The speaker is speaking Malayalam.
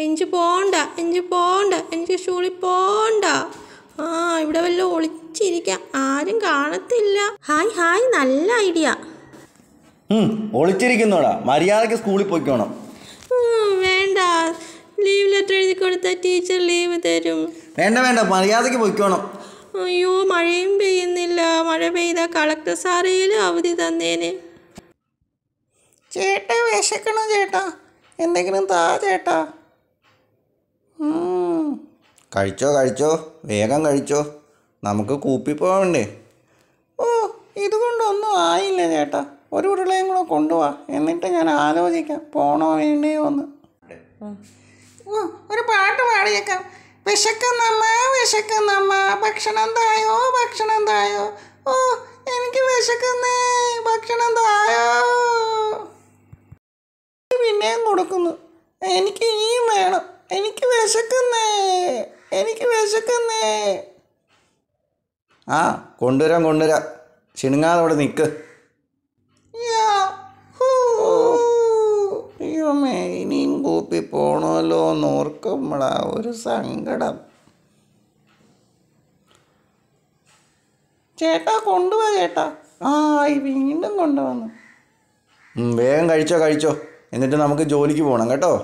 എഞ്ചി പോണ്ട എഞ്ചി പോണ്ട എനിക്ക് ഷൂളിൽ പോണ്ട ആ ഇവിടെ വല്ല ഒളിച്ചിരിക്കാം ആരും കാണത്തില്ല ഹായ് ഹായ് നല്ല ഐഡിയ ഒളിച്ചിരിക്കുന്നോടാ മര്യാദക്ക് സ്കൂളിൽ പോയിക്കോണം വേണ്ട ലീവ് ലെറ്റർ എഴുതി കൊടുത്താൽ ടീച്ചർ ലീവ് തരും വേണ്ട വേണ്ട മര്യാദക്ക് പോയിക്കോണം അയ്യോ മഴയും പെയ്യുന്നില്ല മഴ പെയ്ത കളക്ടർ സാറേലും അവധി തന്നേനെ ചേട്ടാ വിശക്കണോ ചേട്ടാ എന്തെങ്കിലും താ ചേട്ടാ കഴിച്ചോ കഴിച്ചോ വേഗം കഴിച്ചോ നമുക്ക് കൂപ്പിപ്പോകണ്ടേ ഓ ഇതുകൊണ്ടൊന്നും ആയില്ല ചേട്ടാ ഒരു ഉരുളയും കൂടെ കൊണ്ടുപോവാ എന്നിട്ട് ഞാൻ ആലോചിക്കാം പോണോ വേണ്ടയോ ഓ ഒരു പാട്ട് പാടിയേക്കാം വിശക്കുന്നമ്മ വിശക്കുന്നമ്മ ഭക്ഷണം തായോ ഭക്ഷണം തായോ ഓ എനിക്ക് വിശക്കുന്നേ ഭക്ഷണം തായോ പിന്നെയും കൊടുക്കുന്നു എനിക്ക് ഇനിയും വേണം എനിക്ക് വിശക്കുന്നേ എനിക്ക് വിശക്കുന്നേ ആ കൊണ്ടുവരാം കൊണ്ടുവരാ ചിണുങ്ങാതെ അവിടെ നിൽക്ക് അയ്യോമേ ഇനിയും കൂപ്പി പോണല്ലോ എന്ന് ഒരു സങ്കടം ചേട്ടാ കൊണ്ടുപോവാ ചേട്ടാ ആ വീണ്ടും കൊണ്ടുവന്നു വേഗം കഴിച്ചോ കഴിച്ചോ എന്നിട്ട് നമുക്ക് ജോലിക്ക് പോകണം കേട്ടോ